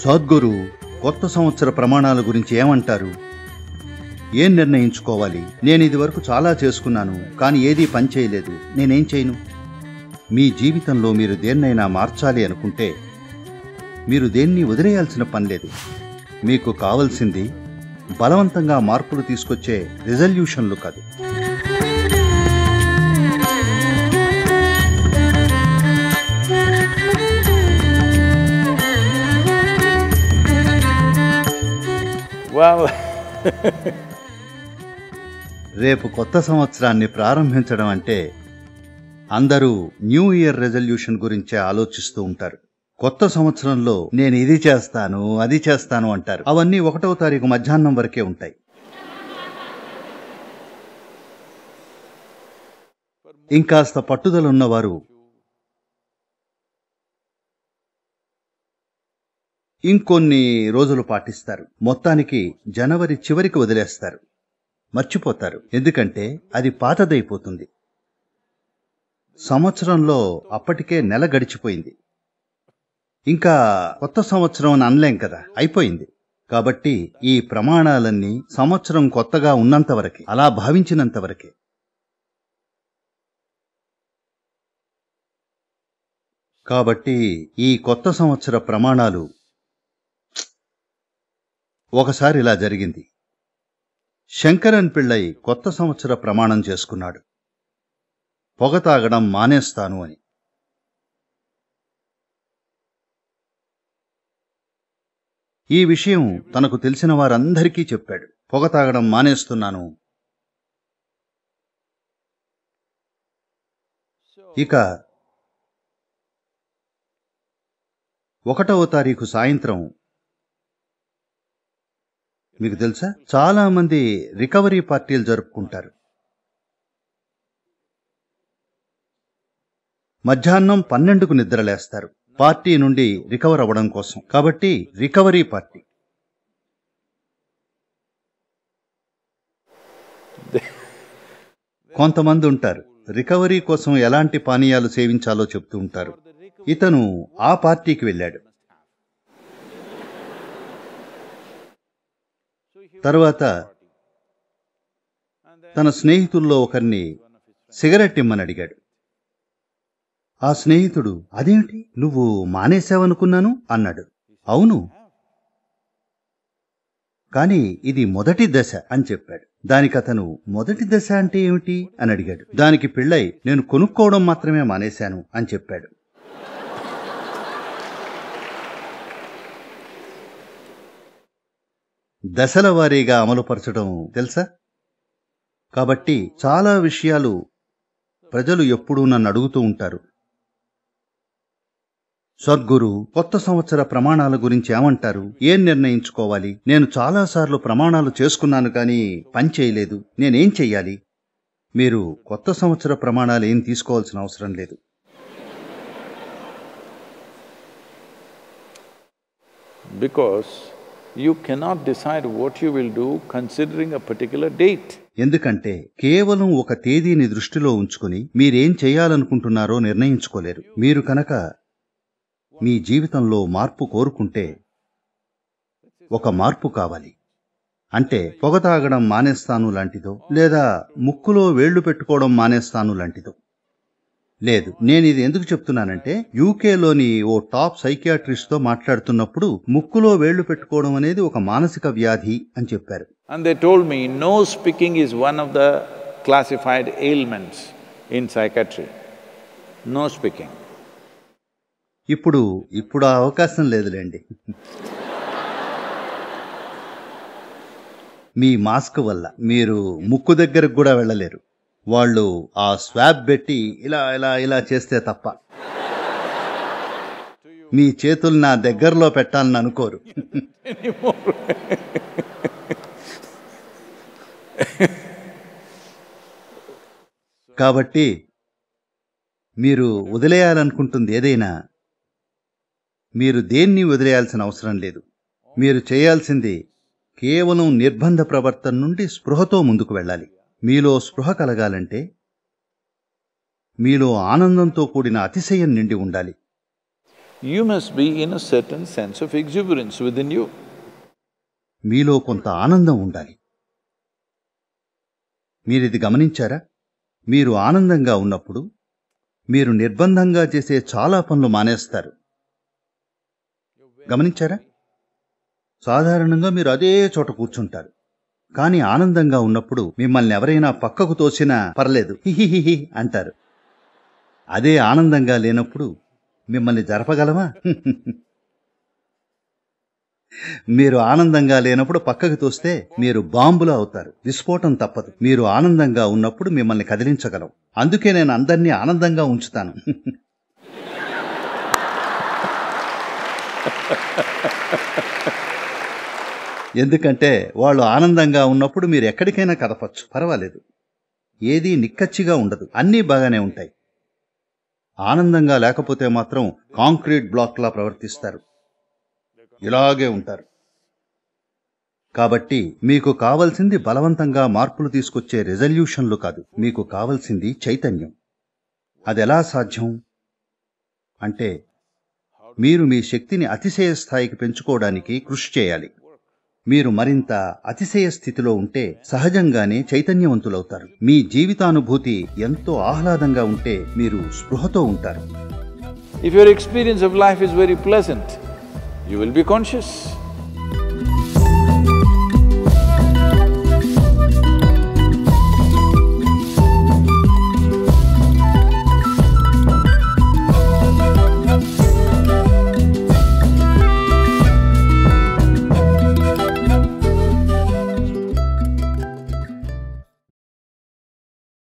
సద్గురు కొత్త సంవత్సర ప్రమాణాల గురించి ఏమంటారు ఏం నిర్ణయించుకోవాలి నేను ఇది వరకు చాలా చేసుకున్నాను కానీ ఏదీ పనిచేయలేదు నేనేం చేయను మీ జీవితంలో మీరు దేన్నైనా మార్చాలి అనుకుంటే మీరు దేన్ని వదిలేయాల్సిన పనిలేదు మీకు కావలసింది బలవంతంగా మార్పులు తీసుకొచ్చే రిజల్యూషన్లు కాదు రేపు కొత్త సంవత్సరాన్ని ప్రారంభించడం అంటే అందరూ న్యూ ఇయర్ రెజల్యూషన్ గురించే ఆలోచిస్తూ ఉంటారు కొత్త సంవత్సరంలో నేను ఇది చేస్తాను అది చేస్తాను అంటారు అవన్నీ ఒకటవ తారీఖు మధ్యాహ్నం వరకే ఉంటాయి ఇంకాస్త పట్టుదలున్నవారు ఇంకొన్ని రోజులు పాటిస్తారు మొత్తానికి జనవరి చివరికి వదిలేస్తారు మర్చిపోతారు ఎందుకంటే అది పాతదైపోతుంది సంవత్సరంలో అప్పటికే నెల గడిచిపోయింది ఇంకా కొత్త సంవత్సరం అనలేం కదా అయిపోయింది కాబట్టి ఈ ప్రమాణాలన్నీ సంవత్సరం కొత్తగా ఉన్నంత అలా భావించినంతవరకే కాబట్టి ఈ కొత్త సంవత్సర ప్రమాణాలు ఒకసారి ఇలా జరిగింది శంకరన్ పిళ్ళై కొత్త సంవత్సర ప్రమాణం చేసుకున్నాడు పొగ తాగడం మానేస్తాను అని ఈ విషయం తనకు తెలిసిన వారందరికీ చెప్పాడు పొగ తాగడం మానేస్తున్నాను ఇక ఒకటవ తారీఖు సాయంత్రం మీకు తెలుసా చాలా మంది రికవరీ పార్టీలు జరుపుకుంటారు మధ్యాహ్నం పన్నెండుకు నిద్రలేస్తారు పార్టీ నుండి రికవర్ అవ్వడం కోసం కాబట్టి రికవరీ పార్టీ కొంతమంది ఉంటారు రికవరీ కోసం ఎలాంటి పానీయాలు సేవించాలో చెప్తూ ఉంటారు ఇతను ఆ పార్టీకి వెళ్ళాడు తర్వాత తన స్నేహితుల్లో ఒకరిని సిగరెట్ ఇమ్మని అడిగాడు ఆ స్నేహితుడు అదేమిటి నువ్వు మానేశావనుకున్నాను అన్నాడు అవును కాని ఇది మొదటి దశ అని చెప్పాడు దానికి అతను మొదటి దశ అంటే ఏమిటి అని అడిగాడు దానికి పిళ్ళై నేను కొనుక్కోవడం మాత్రమే మానేశాను అని చెప్పాడు దశల వారీగా అమలుపరచడం తెలుసా కాబట్టి చాలా విషయాలు ప్రజలు ఎప్పుడూ నన్ను అడుగుతూ ఉంటారు సద్గురు కొత్త సంవత్సర ప్రమాణాల గురించి ఏమంటారు ఏం నిర్ణయించుకోవాలి నేను చాలాసార్లు ప్రమాణాలు చేసుకున్నాను కానీ పని చేయలేదు నేనేం చెయ్యాలి మీరు కొత్త సంవత్సర ప్రమాణాలు ఏం తీసుకోవాల్సిన అవసరం లేదు because you cannot decide what you will do considering a particular date ఎందుకంటే కేవలం ఒక తేదీని దృష్టిలో ఉంచుకుని మీరేం చేయాలనుకుంటున్నారో నిర్ణయించుకోలేరు మీరు కనుక మీ జీవితంలో మార్పు కోరుకుంటే ఒక మార్పు కావాలి అంటే పొగ తాగడం మానేస్తాను లాంటిదో లేదా ముక్కులో వేళ్లు పెట్టుకోవడం మానేస్తాను లాంటిదో లేదు నేను ఇది ఎందుకు చెప్తున్నానంటే యూకేలోని ఓ టాప్ తో మాట్లాడుతున్నప్పుడు ముక్కులో వేళ్లు పెట్టుకోవడం అనేది ఒక మానసిక వ్యాధి అని చెప్పారు they me no speaking is one of the classified ailments in psychiatry no speaking ఇప్పుడు ఇప్పుడు ఆ అవకాశం లేదులేండి మీ మాస్క్ వల్ల మీరు ముక్కు దగ్గరకు కూడా వెళ్ళలేరు వాళ్ళు ఆ స్వాబ్ పెట్టి ఇలా ఇలా ఇలా చేస్తే తప్ప మీ చేతులు నా దగ్గరలో పెట్టాలని అనుకోరు కాబట్టి మీరు వదిలేయాలనుకుంటుంది ఏదైనా మీరు దేన్ని వదిలేయాల్సిన అవసరం లేదు మీరు చేయాల్సింది కేవలం నిర్బంధ ప్రవర్తన నుండి స్పృహతో ముందుకు వెళ్ళాలి మీలో స్పృహ కలగాలంటే మీలో ఆనందంతో కూడిన అతిశయం నిండి ఉండాలి you must be in a certain sense of exuberance within you మీలో కొంత ఆనందం ఉండాలి మీరిది గమనించారా మీరు ఆనందంగా ఉన్నప్పుడు మీరు నిర్బంధంగా చేసే చాలా పనులు మానేస్తారు గమనించారా సాధారణంగా మీరు అదే చోట కూర్చుంటారు కాని ఆనందంగా ఉన్నప్పుడు మిమ్మల్ని ఎవరైనా పక్కకు తోసినా పర్లేదు హిహిహిహి అంటారు అదే ఆనందంగా లేనప్పుడు మిమ్మల్ని జరపగలమా మీరు ఆనందంగా లేనప్పుడు పక్కకు తోస్తే మీరు బాంబులు అవుతారు విస్ఫోటం తప్పదు మీరు ఆనందంగా ఉన్నప్పుడు మిమ్మల్ని కదిలించగలం అందుకే నేను అందరినీ ఆనందంగా ఉంచుతాను Ha ha ha ఎందుకంటే వాళ్ళు ఆనందంగా ఉన్నప్పుడు మీరు ఎక్కడికైనా కదపచ్చు పర్వాలేదు ఏదీ నిక్కచ్చిగా ఉండదు అన్నీ బాగానే ఉంటాయి ఆనందంగా లేకపోతే మాత్రం కాంక్రీట్ బ్లాక్లా ప్రవర్తిస్తారు ఇలాగే ఉంటారు కాబట్టి మీకు కావలసింది బలవంతంగా మార్పులు తీసుకొచ్చే రెజల్యూషన్లు కాదు మీకు కావలసింది చైతన్యం అదెలా సాధ్యం అంటే మీరు మీ శక్తిని అతిశయ స్థాయికి పెంచుకోవడానికి కృషి చేయాలి మీరు మరింత అతిశయ స్థితిలో ఉంటే సహజంగానే చైతన్యవంతులవుతారు మీ జీవితానుభూతి ఎంతో ఆహ్లాదంగా ఉంటే మీరు స్పృహతో ఉంటారు if your experience of life is very pleasant you will be conscious